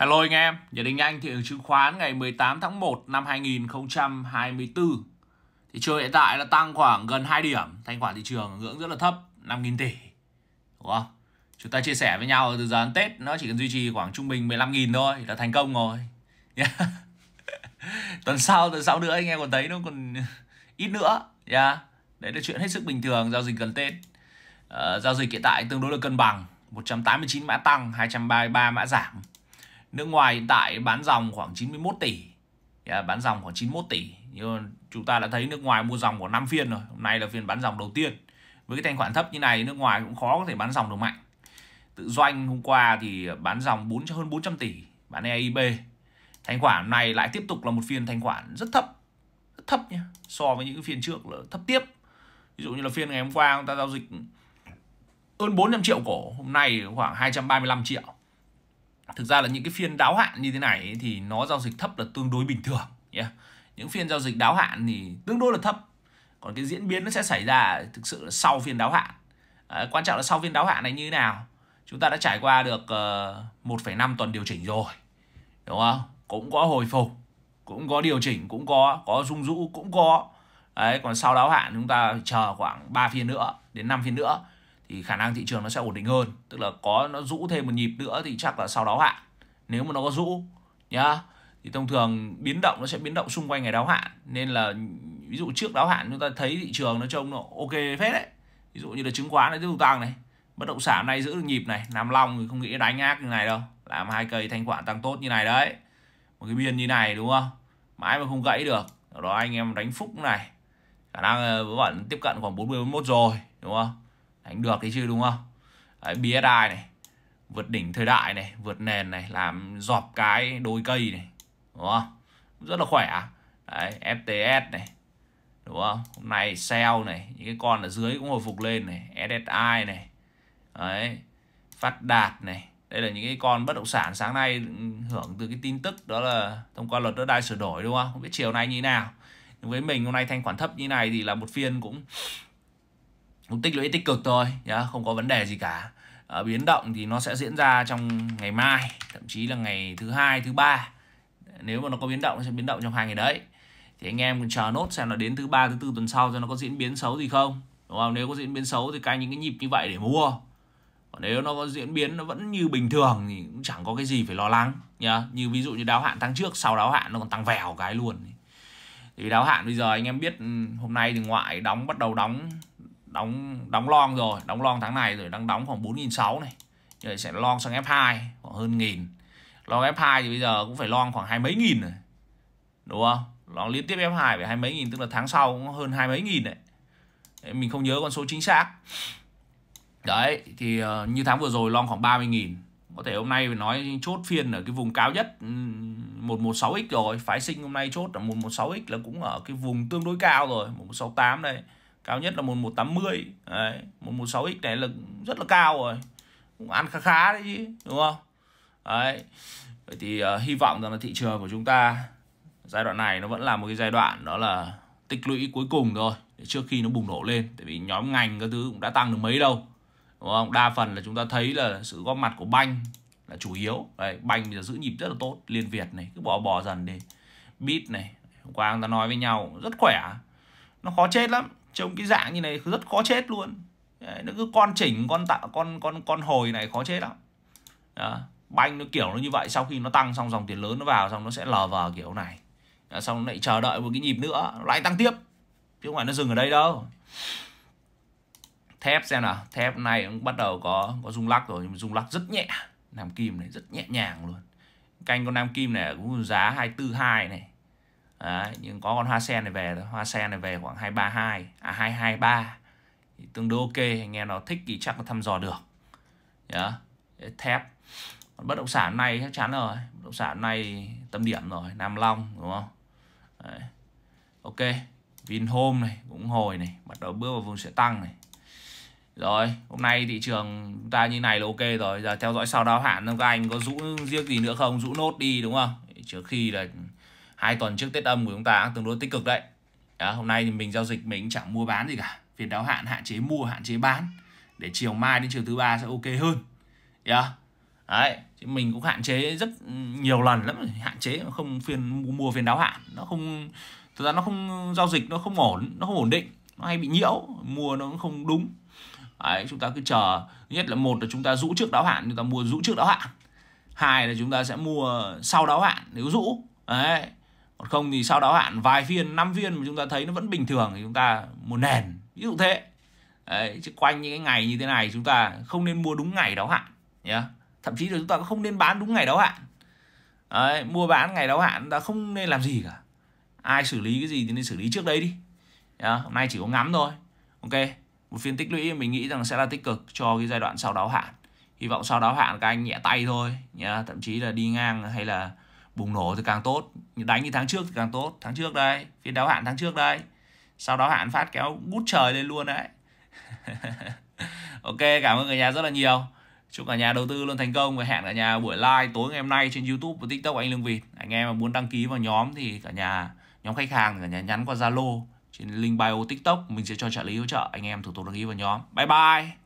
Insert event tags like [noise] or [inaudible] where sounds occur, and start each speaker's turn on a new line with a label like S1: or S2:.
S1: Hello anh em, nhận định nhanh thị trường chứng khoán ngày 18 tháng 1 năm 2024. Thị trường hiện tại là tăng khoảng gần 2 điểm, thanh khoản thị trường ngưỡng rất là thấp, 5.000 tỷ. Đúng không? Chúng ta chia sẻ với nhau từ giờ đến Tết nó chỉ cần duy trì khoảng trung bình 15.000 thôi là thành công rồi. Yeah. [laughs] tuần sau, tuần sau nữa anh em còn thấy nó còn [laughs] ít nữa. Yeah. Đấy là chuyện hết sức bình thường giao dịch gần Tết. Uh, giao dịch hiện tại tương đối là cân bằng, 189 mã tăng, 233 mã giảm Nước ngoài hiện tại bán dòng khoảng 91 tỷ. Yeah, dạ, bán dòng khoảng 91 tỷ. Như chúng ta đã thấy nước ngoài mua dòng của 5 phiên rồi. Hôm nay là phiên bán dòng đầu tiên. Với cái thanh khoản thấp như này nước ngoài cũng khó có thể bán dòng được mạnh. Tự doanh hôm qua thì bán dòng 4 hơn 400 tỷ, bán EIB. Thanh khoản này lại tiếp tục là một phiên thanh khoản rất thấp. Rất thấp nhé so với những phiên trước là thấp tiếp. Ví dụ như là phiên ngày hôm qua chúng ta giao dịch hơn 400 triệu cổ, hôm nay khoảng 235 triệu thực ra là những cái phiên đáo hạn như thế này ấy, thì nó giao dịch thấp là tương đối bình thường nhé yeah. những phiên giao dịch đáo hạn thì tương đối là thấp còn cái diễn biến nó sẽ xảy ra thực sự là sau phiên đáo hạn à, quan trọng là sau phiên đáo hạn này như thế nào chúng ta đã trải qua được uh, ờ, 1,5 tuần điều chỉnh rồi đúng không cũng có hồi phục cũng có điều chỉnh cũng có có rung rũ cũng có đấy còn sau đáo hạn chúng ta chờ khoảng 3 phiên nữa đến 5 phiên nữa thì khả năng thị trường nó sẽ ổn định hơn tức là có nó rũ thêm một nhịp nữa thì chắc là sau đó hạn nếu mà nó có rũ nhá thì thông thường biến động nó sẽ biến động xung quanh ngày đáo hạn nên là ví dụ trước đáo hạn chúng ta thấy thị trường nó trông nó ok phết đấy ví dụ như là chứng khoán nó tiếp tục tăng này bất động sản này giữ được nhịp này nam long thì không nghĩ đánh ác như này đâu làm hai cây thanh khoản tăng tốt như này đấy một cái biên như này đúng không mãi mà không gãy được đó anh em đánh phúc này khả năng ờ, vẫn tiếp cận khoảng 40 41 rồi đúng không đánh được đấy chứ đúng không đấy, BSI này vượt đỉnh thời đại này vượt nền này làm dọp cái đôi cây này đúng không rất là khỏe đấy, FTS này đúng không hôm nay sell này những cái con ở dưới cũng hồi phục lên này SSI này đấy phát đạt này đây là những cái con bất động sản sáng nay ừ, hưởng từ cái tin tức đó là thông qua luật đất đai sửa đổi đúng không không biết chiều nay như thế nào với mình hôm nay thanh khoản thấp như này thì là một phiên cũng cũng tích lũy tích cực thôi nhá không có vấn đề gì cả à, biến động thì nó sẽ diễn ra trong ngày mai thậm chí là ngày thứ hai thứ ba nếu mà nó có biến động nó sẽ biến động trong hai ngày đấy thì anh em chờ nốt xem là đến thứ ba thứ tư tuần sau cho nó có diễn biến xấu gì không đúng không nếu có diễn biến xấu thì cai những cái nhịp như vậy để mua còn nếu nó có diễn biến nó vẫn như bình thường thì cũng chẳng có cái gì phải lo lắng nhá như ví dụ như đáo hạn tháng trước sau đáo hạn nó còn tăng vèo cái luôn thì đáo hạn bây giờ anh em biết ừ, hôm nay thì ngoại đóng bắt đầu đóng đóng đóng long rồi đóng long tháng này rồi đang đóng khoảng bốn nghìn sáu này rồi sẽ long sang F2 khoảng hơn nghìn long F2 thì bây giờ cũng phải long khoảng hai mấy nghìn rồi đúng không long liên tiếp F2 phải hai mấy nghìn tức là tháng sau cũng hơn hai mấy nghìn đấy. mình không nhớ con số chính xác đấy thì ờ, như tháng vừa rồi long khoảng 30 nghìn có thể hôm nay phải nói chốt phiên ở cái vùng cao nhất 116x rồi phái sinh hôm nay chốt ở 116x là cũng ở cái vùng tương đối cao rồi tám đây cao nhất là 1180 đấy, 116x này là rất là cao rồi cũng ăn khá khá đấy chứ đúng không đấy vậy thì uh, hy vọng rằng là thị trường của chúng ta giai đoạn này nó vẫn là một cái giai đoạn đó là tích lũy cuối cùng thôi để trước khi nó bùng nổ lên tại vì nhóm ngành các thứ cũng đã tăng được mấy đâu đúng không đa phần là chúng ta thấy là sự góp mặt của banh là chủ yếu đấy banh bây giờ giữ nhịp rất là tốt liên việt này cứ bỏ bỏ dần đi bit này hôm qua chúng ta nói với nhau rất khỏe nó khó chết lắm trông cái dạng như này rất khó chết luôn Đấy, nó cứ con chỉnh con tạo, con con con hồi này khó chết lắm Đó. banh nó kiểu nó như vậy sau khi nó tăng xong dòng tiền lớn nó vào xong nó sẽ lờ vờ kiểu này Đó, xong lại chờ đợi một cái nhịp nữa lại tăng tiếp chứ không phải nó dừng ở đây đâu thép xem nào thép này cũng bắt đầu có có rung lắc rồi nhưng mà rung lắc rất nhẹ nam kim này rất nhẹ nhàng luôn canh con nam kim này cũng giá 242 này Đấy, nhưng có con hoa sen này về hoa sen này về khoảng 232 à 223 thì tương đối ok anh em nào thích thì chắc là thăm dò được nhá yeah. thép bất động sản này chắc chắn rồi bất động sản này tâm điểm rồi Nam Long đúng không Đấy. ok Vinhome này cũng hồi này bắt đầu bước vào vùng sẽ tăng này rồi hôm nay thị trường chúng ta như này là ok rồi giờ theo dõi sau đáo hạn các anh có rũ riêng gì nữa không rũ nốt đi đúng không trước khi là hai tuần trước Tết âm của chúng ta tương đối tích cực đấy đó, hôm nay thì mình giao dịch mình chẳng mua bán gì cả phiên đáo hạn hạn chế mua hạn chế bán để chiều mai đến chiều thứ ba sẽ ok hơn yeah. đấy chứ mình cũng hạn chế rất nhiều lần lắm hạn chế không phiên mua phiên đáo hạn nó không thực ra nó không giao dịch nó không ổn nó không ổn định nó hay bị nhiễu mua nó cũng không đúng đấy, chúng ta cứ chờ nhất là một là chúng ta rũ trước đáo hạn chúng ta mua rũ trước đáo hạn hai là chúng ta sẽ mua sau đáo hạn nếu rũ đấy còn không thì sau đó hạn vài phiên 5 phiên mà chúng ta thấy nó vẫn bình thường thì chúng ta mua nền ví dụ thế Đấy, chứ quanh những cái ngày như thế này chúng ta không nên mua đúng ngày đáo hạn nhé thậm chí là chúng ta cũng không nên bán đúng ngày đáo hạn Đấy, mua bán ngày đáo hạn chúng ta không nên làm gì cả ai xử lý cái gì thì nên xử lý trước đấy đi yeah. hôm nay chỉ có ngắm thôi ok một phiên tích lũy mình nghĩ rằng sẽ là tích cực cho cái giai đoạn sau đáo hạn hy vọng sau đáo hạn các anh nhẹ tay thôi nhá thậm chí là đi ngang hay là bùng nổ thì càng tốt đánh như tháng trước thì càng tốt tháng trước đây phiên đáo hạn tháng trước đây sau đó hạn phát kéo bút trời lên luôn đấy [laughs] ok cảm ơn cả nhà rất là nhiều chúc cả nhà đầu tư luôn thành công và hẹn cả nhà buổi live tối ngày hôm nay trên youtube và tiktok của anh lương việt anh em mà muốn đăng ký vào nhóm thì cả nhà nhóm khách hàng thì cả nhà nhắn qua zalo trên link bio tiktok mình sẽ cho trợ lý hỗ trợ anh em thủ tục đăng ký vào nhóm bye bye